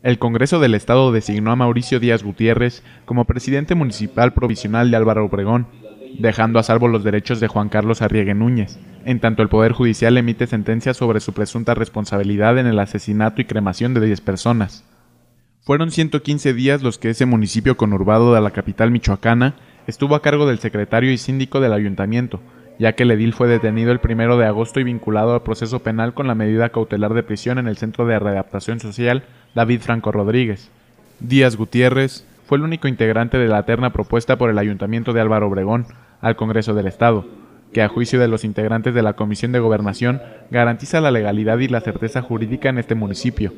El Congreso del Estado designó a Mauricio Díaz Gutiérrez como presidente municipal provisional de Álvaro Obregón, dejando a salvo los derechos de Juan Carlos Arriegue Núñez, en tanto el Poder Judicial emite sentencias sobre su presunta responsabilidad en el asesinato y cremación de 10 personas. Fueron 115 días los que ese municipio conurbado de la capital michoacana estuvo a cargo del secretario y síndico del ayuntamiento, ya que el edil fue detenido el primero de agosto y vinculado al proceso penal con la medida cautelar de prisión en el Centro de Readaptación Social David Franco Rodríguez. Díaz Gutiérrez fue el único integrante de la terna propuesta por el Ayuntamiento de Álvaro Obregón al Congreso del Estado, que a juicio de los integrantes de la Comisión de Gobernación garantiza la legalidad y la certeza jurídica en este municipio.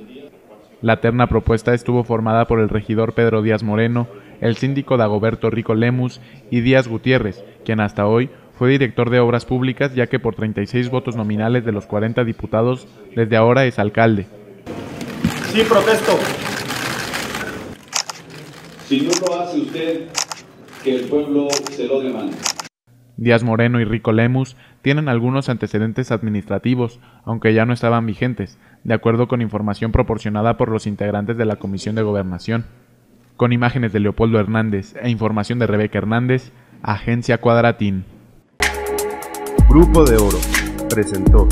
La terna propuesta estuvo formada por el regidor Pedro Díaz Moreno, el síndico Dagoberto Rico Lemus y Díaz Gutiérrez, quien hasta hoy fue director de Obras Públicas ya que por 36 votos nominales de los 40 diputados desde ahora es alcalde. Sí, protesto. Si no lo hace usted, que el pueblo se lo demande. Díaz Moreno y Rico Lemus tienen algunos antecedentes administrativos, aunque ya no estaban vigentes, de acuerdo con información proporcionada por los integrantes de la Comisión de Gobernación. Con imágenes de Leopoldo Hernández e información de Rebeca Hernández, Agencia Cuadratín. Grupo de Oro presentó